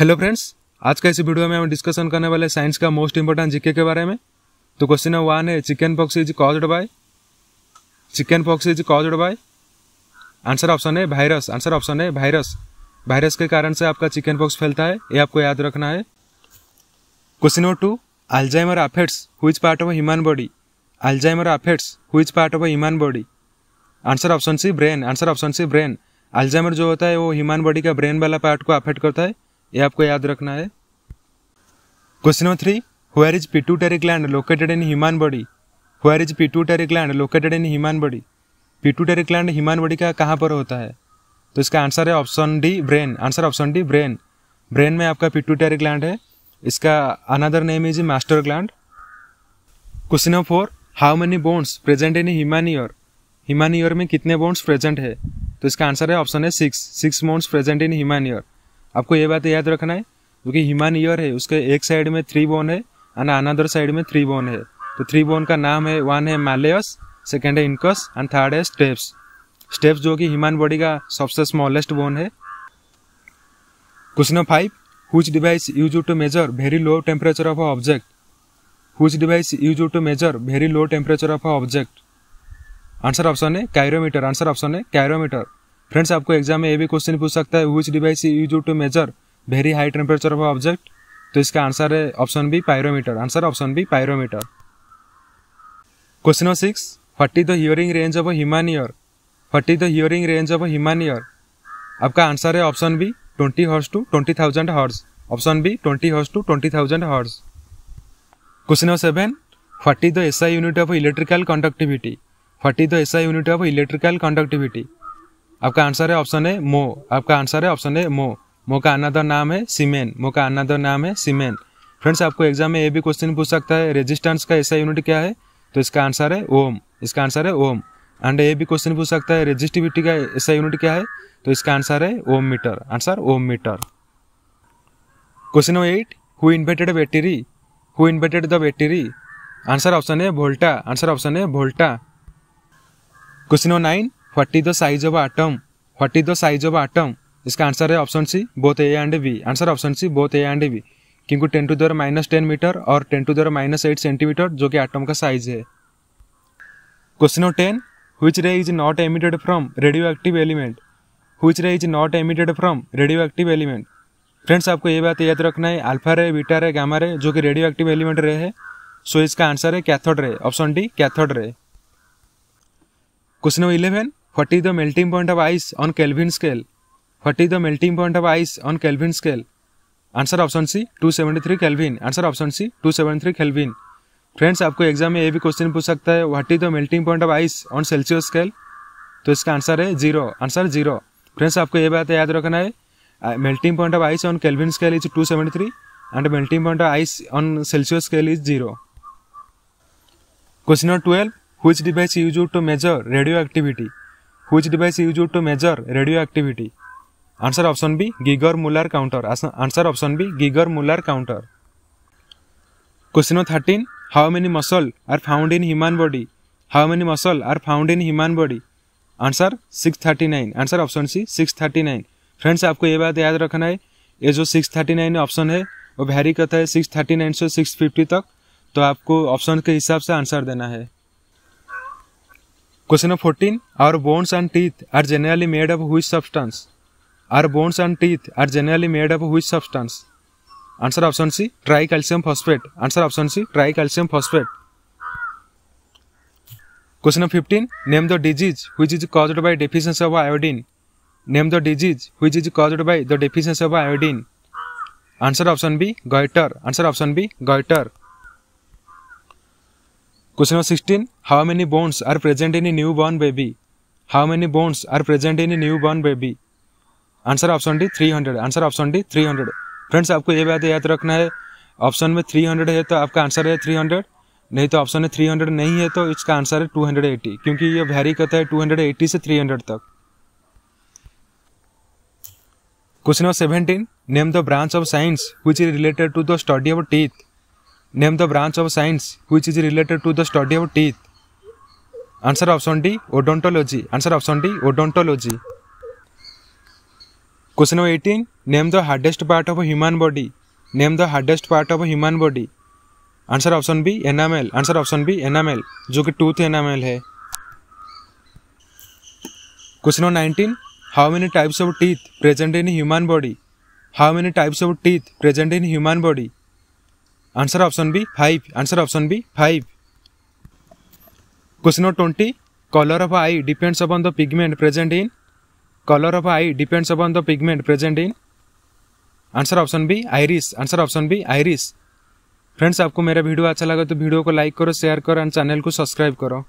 Hello friends आज का इस वीडियो में हम डिस्कशन करने वाले साइंस का मोस्ट इंपॉर्टेंट जीके के बारे में तो क्वेश्चन नंबर वन है chicken pox is caused by chicken pox is caused by answer option है वायरस आंसर ऑप्शन है वायरस वायरस के कारण से आपका चिकन पॉक्स फैलता है ये आपको याद रखना है question number two Alzheimer affects which part of human body Alzheimer affects which part of human body answer option C brain answer option C brain Alzheimer जो होता है वो ह्यूमन बॉडी का ब्रेन वाला पार्ट को अफेक्ट करता है ये आपको याद रखना है question number three where is pituitary gland located in human body where is pituitary located in in body body pituitary gland human body का कहाँ पर होता है तो इसका आंसर है option D brain answer option D brain brain में आपका पिट्यूटरी ग्लैंड है इसका another name is master gland question number four how many bones present in human ear human ear में कितने बोन्स प्रेजेंट है तो इसका आंसर है ऑप्शन है six six bones present in human ear आपको ये बात याद रखना है क्योंकि हिमान ईयर है उसके एक साइड में थ्री बोन है एंड अनादर साइड में थ्री बोन है तो थ्री बोन का नाम है वन है मालेयस सेकेंड है इनकस एंड थर्ड है स्टेप्स स्टेप्स जो कि ह्यूमन बॉडी का सबसे स्मॉलेस्ट बोन है question five which device use to measure very low temperature of a object which device use to measure very low temperature of a object answer option है cryometer answer option है कैरोमीटर friends आपको exam में ये भी question पूछ सकता है which device use to measure very high temperature of object तो इसका आंसर है option B pyrometer answer option B pyrometer question number six what is the hearing range of a human ear what is the hearing range of a human ear आपका answer है option B twenty hertz to twenty thousand hertz option B twenty hertz to twenty thousand hertz question number seven what is the SI unit of electrical conductivity what is the SI unit of electrical conductivity आपका answer है option है mho आपका answer है option है मो मो का another नाम है सीमेन मो का अनदर नाम है सीमेन फ्रेंड्स आपको एग्जाम में ये भी क्वेश्चन पूछ सकता है रेजिस्टेंस का ऐसा यूनिट क्या है तो इसका आंसर है ओम इसका आंसर है ओम एंड ये भी क्वेश्चन पूछ सकता है रेजिस्टिविटी का ऐसा यूनिट क्या है तो इसका आंसर है ohm meter answer ohm meter question number eight who invented battery who invented the battery answer option है वोल्टा आंसर ऑप्शन है Volta question number nine what is the size of atom what is the size of atom इसका answer है option C both A and B answer option C both A and B क्योंकि ten to the minus ten meter और ten to the minus eight centimetre जो कि atom का size है question number ten ray is not emitted from radioactive element element ray is not emitted from radioactive element friends आपको ये बात याद रखना है अल्फा रे बीटा रे गामा रे जो कि रेडियो एक्टिव एलिमेंट रे है सो इसका आंसर है cathode ray option D cathode ray question number eleven What is the melting point of ice on Kelvin scale What is the melting point of ice on Kelvin scale answer option C 273 kelvin answer option C 273 kelvin friends आपको exam में ये भी question पूछ सकता है what is the melting point of ice on Celsius scale तो इसका answer है जीरो आंसर जीरो फ्रेंड्स आपको ये बात याद रखना है melting point of ice on Kelvin scale is 273 and melting point of ice on Celsius scale is zero question number twelve which device use to measure radioactivity which device use to measure radioactivity answer option B Geiger Muller counter answer option B Geiger Muller counter question number thirteen how many muscle are found in human body how many muscle are found in human body answer six thirty nine answer option C six thirty nine friends आपको ये बात याद रखना है ये जो six thirty nine option है वो वेरी करता है सिक्स थर्टी नाइन से सिक्स फिफ्टी तक तो आपको ऑप्शन के हिसाब से आंसर देना है question number fourteen are bones and teeth are generally made up which substance are bones and teeth are generally made up which substance answer option C tricalcium phosphate answer option C tricalcium phosphate question number fifteen name the disease which is cause by deficiency of iodine name the disease which is caused by the deficiency of iodine answer option B goitre answer option B goitre question number sixteen how many bones are present in a newborn baby how many bones are present in newborn baby answer option D three hundred answer option D three hundred friends आपको ये बात याद रखना है option में three hundred है तो आपका आंसर है थ्री हंड्रेड नहीं तो ऑप्शन में थ्री हंड्रेड नहीं है तो इसका आंसर है टू हंड्रेड एट्टी क्योंकि ये वैरी करता है टू हंड्रेड एट्टी से थ्री हंड्रेड तक question number seventeen name the branch of science which is related to the study of teeth Name the branch of science which is related to the study of teeth. Answer option D, odontology. Answer option D, odontology. Question number 18. Name the hardest part of a human body. Name the hardest part of a human body. Answer option B enamel answer option B enamel जो कि tooth enamel है question number nineteen how many types of teeth present in human body how many types of teeth present in human body answer option B five answer option B five question number twenty colour of eye depends upon the pigment present in colour of eye depends upon the pigment present in answer option B iris answer option B iris friends आपको मेरा video अच्छा लगा तो video को like करो share करो and channel को subscribe करो